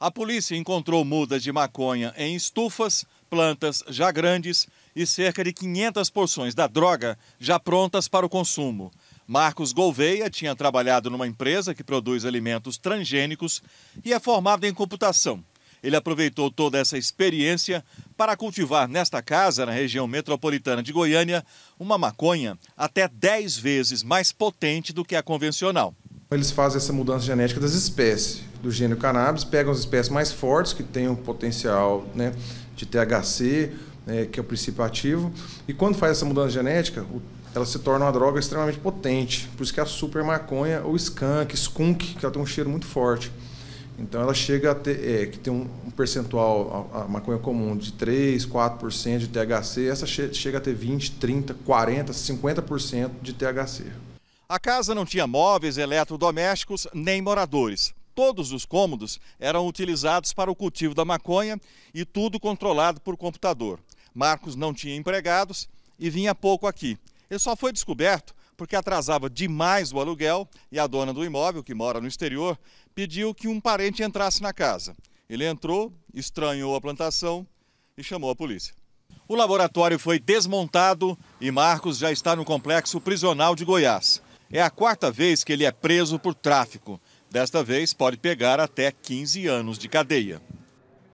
A polícia encontrou mudas de maconha em estufas, plantas já grandes e cerca de 500 porções da droga já prontas para o consumo. Marcos Gouveia tinha trabalhado numa empresa que produz alimentos transgênicos e é formado em computação. Ele aproveitou toda essa experiência para cultivar nesta casa, na região metropolitana de Goiânia, uma maconha até 10 vezes mais potente do que a convencional eles fazem essa mudança genética das espécies do gênero cannabis, pegam as espécies mais fortes, que têm um potencial né, de THC, né, que é o princípio ativo, e quando faz essa mudança genética, ela se torna uma droga extremamente potente. Por isso que é a super maconha, ou skunk, skunk, que ela tem um cheiro muito forte. Então ela chega a ter, é, que tem um, um percentual, a, a, maconha comum, de 3, 4% de THC, essa che chega a ter 20, 30, 40, 50% de THC. A casa não tinha móveis, eletrodomésticos nem moradores. Todos os cômodos eram utilizados para o cultivo da maconha e tudo controlado por computador. Marcos não tinha empregados e vinha pouco aqui. Ele só foi descoberto porque atrasava demais o aluguel e a dona do imóvel, que mora no exterior, pediu que um parente entrasse na casa. Ele entrou, estranhou a plantação e chamou a polícia. O laboratório foi desmontado e Marcos já está no complexo prisional de Goiás. É a quarta vez que ele é preso por tráfico. Desta vez, pode pegar até 15 anos de cadeia.